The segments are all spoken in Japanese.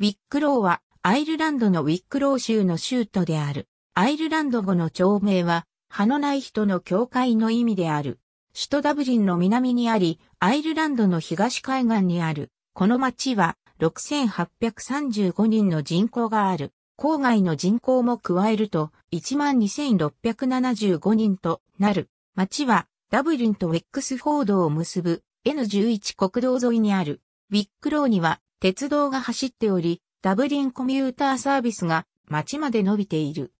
ウィックローはアイルランドのウィックロー州の州都である。アイルランド語の町名は、歯のない人の教会の意味である。首都ダブリンの南にあり、アイルランドの東海岸にある。この町は、6835人の人口がある。郊外の人口も加えると、12,675人となる。町は、ダブリンとウィックスフォードを結ぶ N11 国道沿いにある。ウィックローには鉄道が走っており、ダブリンコミューターサービスが街まで伸びている。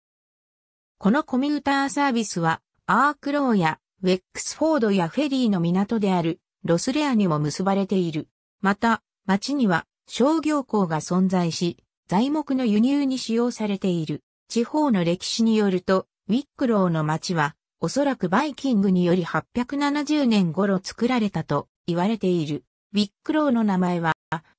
このコミューターサービスは、アークローやウェックスフォードやフェリーの港であるロスレアにも結ばれている。また、町には商業港が存在し、材木の輸入に使用されている。地方の歴史によると、ウィックローの町は、おそらくバイキングにより870年頃作られたと言われている。ウィックローの名前は、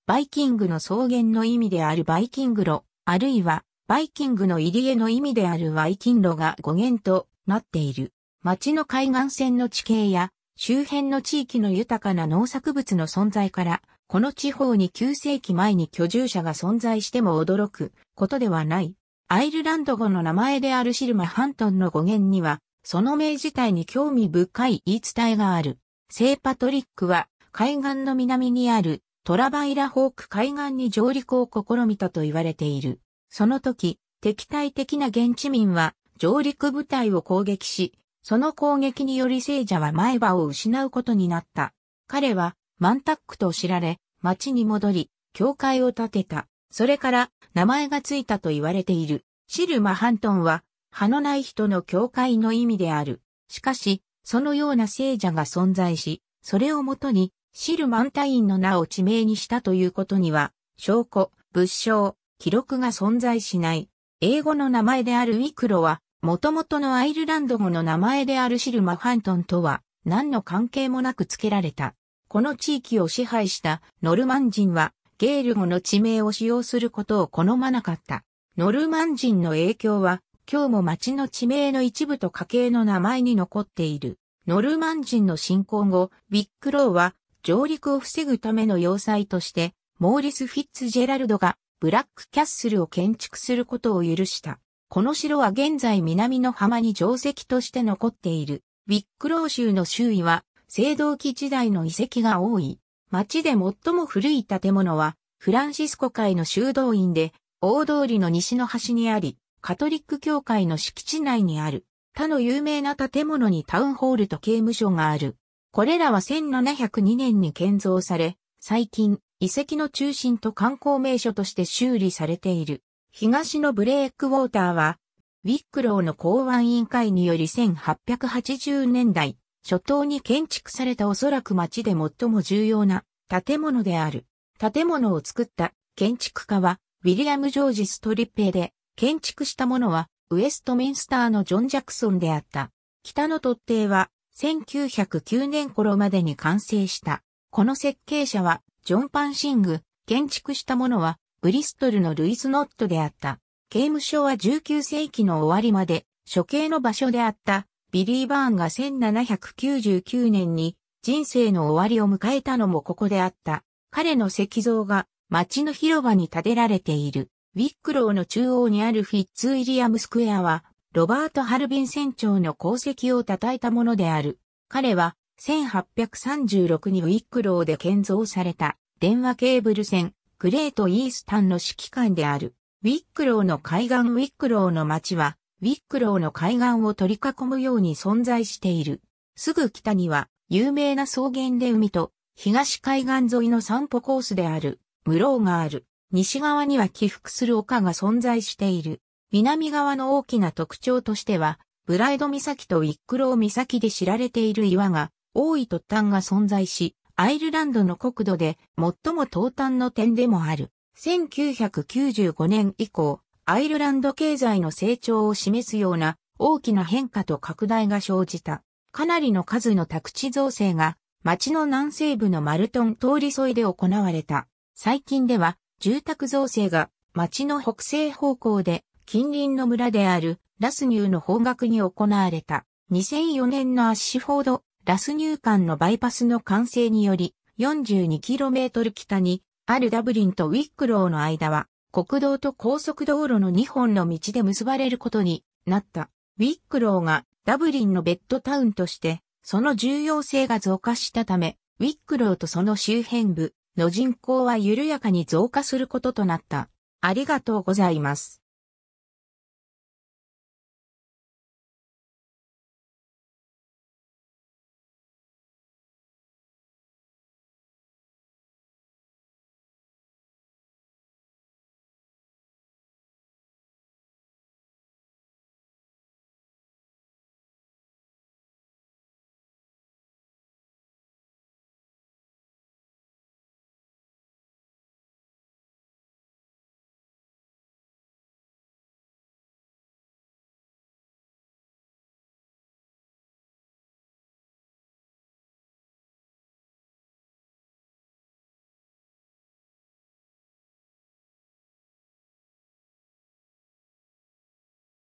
バイキングの草原の意味であるバイキング路、あるいはバイキングの入り江の意味であるワイキンロが語源となっている。町の海岸線の地形や周辺の地域の豊かな農作物の存在から、この地方に9世紀前に居住者が存在しても驚くことではない。アイルランド語の名前であるシルマハントンの語源には、その名自体に興味深い言い伝えがある。聖パトリックは海岸の南にあるトラバイラホーク海岸に上陸を試みたと言われている。その時、敵対的な現地民は上陸部隊を攻撃し、その攻撃により聖者は前歯を失うことになった。彼はマンタックと知られ、町に戻り、教会を建てた。それから名前がついたと言われている。シルマ・ハントンは、歯のない人の教会の意味である。しかし、そのような聖者が存在し、それをもとにシルマンタインの名を地名にしたということには、証拠、物証、記録が存在しない。英語の名前であるウィクロは、もともとのアイルランド語の名前であるシルマハントンとは、何の関係もなく付けられた。この地域を支配したノルマン人は、ゲール語の地名を使用することを好まなかった。ノルマン人の影響は、今日も町の地名の一部と家系の名前に残っている。ノルマン人の侵攻後、ビックローは上陸を防ぐための要塞として、モーリス・フィッツジェラルドがブラックキャッスルを建築することを許した。この城は現在南の浜に定石として残っている。ウィックロー州の周囲は、青銅器時代の遺跡が多い。町で最も古い建物は、フランシスコ会の修道院で、大通りの西の端にあり、カトリック教会の敷地内にある。他の有名な建物にタウンホールと刑務所がある。これらは1702年に建造され、最近、遺跡の中心と観光名所として修理されている。東のブレイクウォーターは、ウィックローの公安委員会により1880年代、初頭に建築されたおそらく町で最も重要な建物である。建物を作った建築家は、ウィリアム・ジョージ・ストリッペで、建築したものは、ウェストミンスターのジョン・ジャクソンであった。北の突堤は、1909年頃までに完成した。この設計者は、ジョン・パンシング、建築したものは、ブリストルのルイズ・ノットであった。刑務所は19世紀の終わりまで、処刑の場所であった、ビリー・バーンが1799年に、人生の終わりを迎えたのもここであった。彼の石像が、街の広場に建てられている。ウィックローの中央にあるフィッツ・ウィリアム・スクエアは、ロバート・ハルビン船長の功績を称えたものである。彼は、1836にウィックローで建造された電話ケーブル船、グレート・イースタンの指揮官である。ウィックローの海岸ウィックローの町は、ウィックローの海岸を取り囲むように存在している。すぐ北には、有名な草原で海と、東海岸沿いの散歩コースである、室ロがある。西側には起伏する丘が存在している。南側の大きな特徴としては、ブライド岬とウィックロー岬で知られている岩が、多い突端が存在し、アイルランドの国土で最も東端の点でもある。1995年以降、アイルランド経済の成長を示すような大きな変化と拡大が生じた。かなりの数の宅地造成が町の南西部のマルトン通り沿いで行われた。最近では住宅造成が町の北西方向で近隣の村であるラスニューの方角に行われた2004年のアッシュフォード・ラスニュー間のバイパスの完成により 42km 北にあるダブリンとウィックローの間は国道と高速道路の2本の道で結ばれることになった。ウィックローがダブリンのベッドタウンとしてその重要性が増加したためウィックローとその周辺部の人口は緩やかに増加することとなった。ありがとうございます。